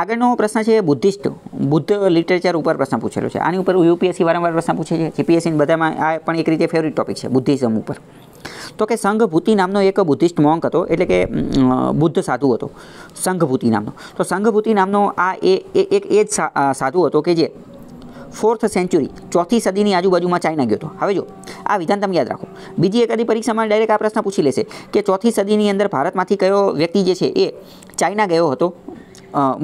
આગળનો પ્રશ્ન છે બુદ્ધિસ્ટ બુદ્ધ લિટરેચર ઉપર પ્રશ્ન પૂછેલો છે આની ઉપર યુપીએસસી વારંવાર પ્રશ્ન પૂછે છે જીપીએસસીને બધામાં આ પણ એક રીતે ફેવરિટ ટોપિક છે બુદ્ધિઝમ ઉપર તો કે સંઘભૂતિ નામનો એક બુદ્ધિસ્ટ મોંક હતો એટલે કે બુદ્ધ સાધુ હતો સંઘભૂતિ નામનો તો સંઘભૂતિ નામનો આ એ એક એ જ સાધુ હતો કે જે ફોર્થ સેન્ચુરી ચોથી સદીની આજુબાજુમાં ચાઇના ગયો હતો હવે જો આ વિધાન તમે યાદ રાખો બીજી એકાદી પરીક્ષામાં ડાયરેક્ટ આ પ્રશ્ન પૂછી લેશે કે ચોથી સદીની અંદર ભારતમાંથી કયો વ્યક્તિ જે છે એ ચાઇના ગયો હતો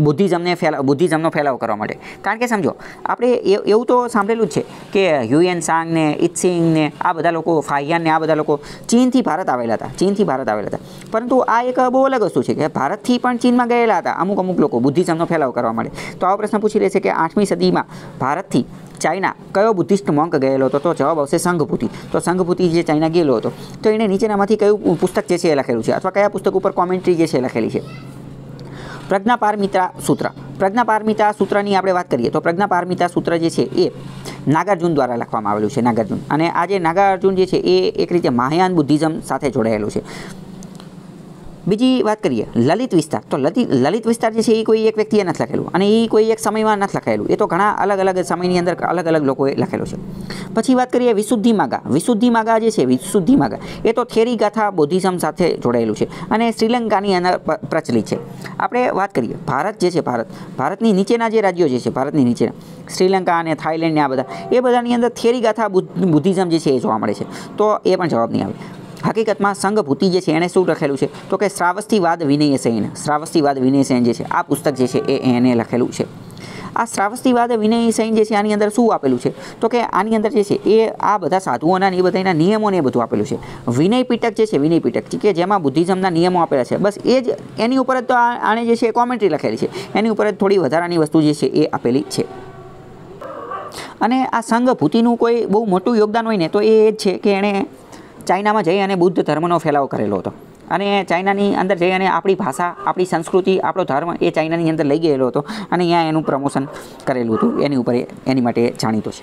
બુદ્ધિઝમને ફેલા બુદ્ધિઝમનો ફેલાવ કરવા માટે કારણ કે સમજો આપણે એવું તો સાંભળેલું જ છે કે હ્યુએન સાંગને ઇત્સિંગને આ બધા લોકો ફાહિયાનને આ બધા લોકો ચીનથી ભારત આવેલા હતા ચીનથી ભારત આવેલા હતા પરંતુ આ એક બહુ અલગ વસ્તુ છે કે ભારતથી પણ ચીનમાં ગયેલા હતા અમુક અમુક લોકો બુદ્ધિઝમનો ફેલાવ કરવા માટે તો આવો પ્રશ્ન પૂછી લે છે કે આઠમી સદીમાં ભારતથી ચાઇના કયો બુદ્ધિસ્ટ મોંક ગયેલો હતો તો જવાબ આવશે સંઘભૂતિ તો સંઘભૂતિ જે ચાઇના ગયેલો હતો તો એણે નીચેનામાંથી કયું પુસ્તક જે છે એ લખેલું છે અથવા કયા પુસ્તક ઉપર કોમેન્ટ્રી જે છે લખેલી છે પ્રજ્ઞાપારમિતા સૂત્ર પ્રજ્ઞાપારમિતા સૂત્રની આપણે વાત કરીએ તો પ્રજ્ઞાપારમિતા સૂત્ર જે છે એ નાગાર્જુન દ્વારા લખવામાં આવેલું છે નાગાર્જુન અને આજે નાગાર્જુન જે છે એ એક રીતે મહાયાન બુદ્ધિઝમ સાથે જોડાયેલું છે બીજી વાત કરીએ લલિત વિસ્તાર તો લલિત લલિત વિસ્તાર જે છે એ કોઈ એક વ્યક્તિએ નથી લખેલું અને એ કોઈ એક સમયમાં નથી લખેલું એ તો ઘણા અલગ અલગ સમયની અંદર અલગ અલગ લોકોએ લખેલું છે પછી વાત કરીએ વિશુદ્ધિ માગા વિશુદ્ધિ માગા જે છે વિશુદ્ધિ માગા એ તો થેરી ગાથા બૌદ્ધિઝમ સાથે જોડાયેલું છે અને શ્રીલંકાની અંદર પ્રચલિત છે આપણે વાત કરીએ ભારત જે છે ભારત ભારતની નીચેના જે રાજ્યો જે છે ભારતની નીચેના શ્રીલંકા અને થાઇલેન્ડને આ બધા એ બધાની અંદર થેરી ગાથા બુદ્ધિઝમ જે છે એ જોવા મળે છે તો એ પણ જવાબ નહીં આવે હકીકતમાં સંઘભૂતિ જે છે એણે શું લખેલું છે તો કે શ્રાવસ્તીવાદ વિનય સેન શ્રાવસ્તીવાદ વિનય સેન જે છે આ પુસ્તક જે છે એ એણે લખેલું છે આ શ્રાવસ્તીવાદ વિનય સૈન જે છે આની અંદર શું આપેલું છે તો કે આની અંદર જે છે એ આ બધા સાધુઓના એ બધાના નિયમોને એ બધું આપેલું છે વિનય પીટક જે છે વિનય પીટક કે જેમાં બુદ્ધિઝમના નિયમો આપેલા છે બસ એ જ એની ઉપર જ તો આણે જે છે એ કોમેન્ટ્રી લખેલી છે એની ઉપર જ થોડી વધારાની વસ્તુ જે છે એ આપેલી છે અને આ સંઘભૂતિનું કોઈ બહુ મોટું યોગદાન હોય ને તો એ જ છે કે એણે ચાઇનામાં જઈ અને બુદ્ધ ધર્મનો ફેલાવો કરેલો હતો અને ચાઇનાની અંદર જઈ અને આપણી ભાષા આપણી સંસ્કૃતિ આપણો ધર્મ એ ચાઇનાની અંદર લઈ ગયેલો હતો અને અહીંયા એનું પ્રમોશન કરેલું હતું એની ઉપર એની માટે જાણીતો છે